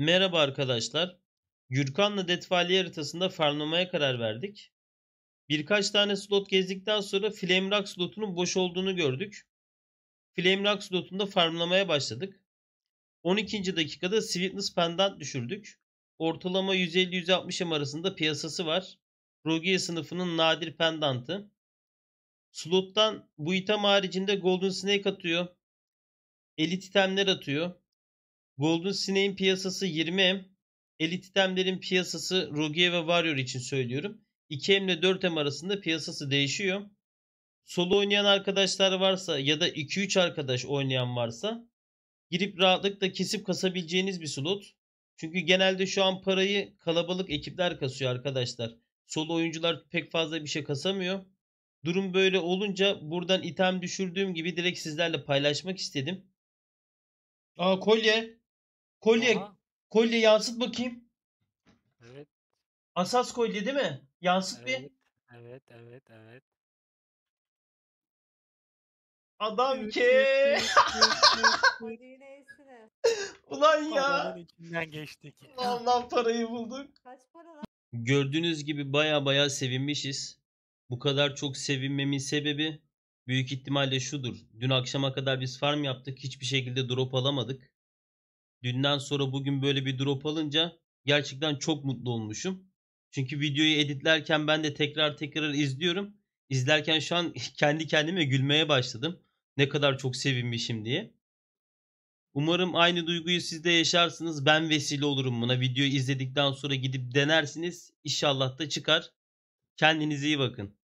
Merhaba arkadaşlar. Gürkan'la Detfali haritasında farmlamaya karar verdik. Birkaç tane slot gezdikten sonra Flame slotunun boş olduğunu gördük. Flame slotunda farmlamaya başladık. 12. dakikada Sweetness Pendant düşürdük. Ortalama 150-160 arasında piyasası var. Rogier sınıfının nadir pendantı. Slottan bu item haricinde Golden Snake atıyor. Elit itemler atıyor. Golden Snake'in piyasası 20M. Elit itemlerin piyasası Rogue ve Warrior için söylüyorum. 2M ile 4M arasında piyasası değişiyor. Solo oynayan arkadaşlar varsa ya da 2-3 arkadaş oynayan varsa girip rahatlıkla kesip kasabileceğiniz bir slot. Çünkü genelde şu an parayı kalabalık ekipler kasıyor arkadaşlar. Solo oyuncular pek fazla bir şey kasamıyor. Durum böyle olunca buradan item düşürdüğüm gibi direkt sizlerle paylaşmak istedim. Aa kolye. Kolye, Aha. kolye yansıt bakayım. Evet. Asas kolye değil mi? Yansıt bir. Evet. Evet. Evet. Evet. Adam ki. Kolyeyi neyse. Ulan ya. Paranın içinden geçtik. Allah parayı bulduk. Kaç para lan? Gördüğünüz gibi baya baya sevinmişiz. Bu kadar çok sevinmemin sebebi büyük ihtimalle şudur. Dün akşama kadar biz farm yaptık. Hiçbir şekilde drop alamadık. Dünden sonra bugün böyle bir drop alınca gerçekten çok mutlu olmuşum. Çünkü videoyu editlerken ben de tekrar tekrar izliyorum. İzlerken şu an kendi kendime gülmeye başladım. Ne kadar çok sevinmişim diye. Umarım aynı duyguyu siz de yaşarsınız. Ben vesile olurum buna. Videoyu izledikten sonra gidip denersiniz. İnşallah da çıkar. Kendinize iyi bakın.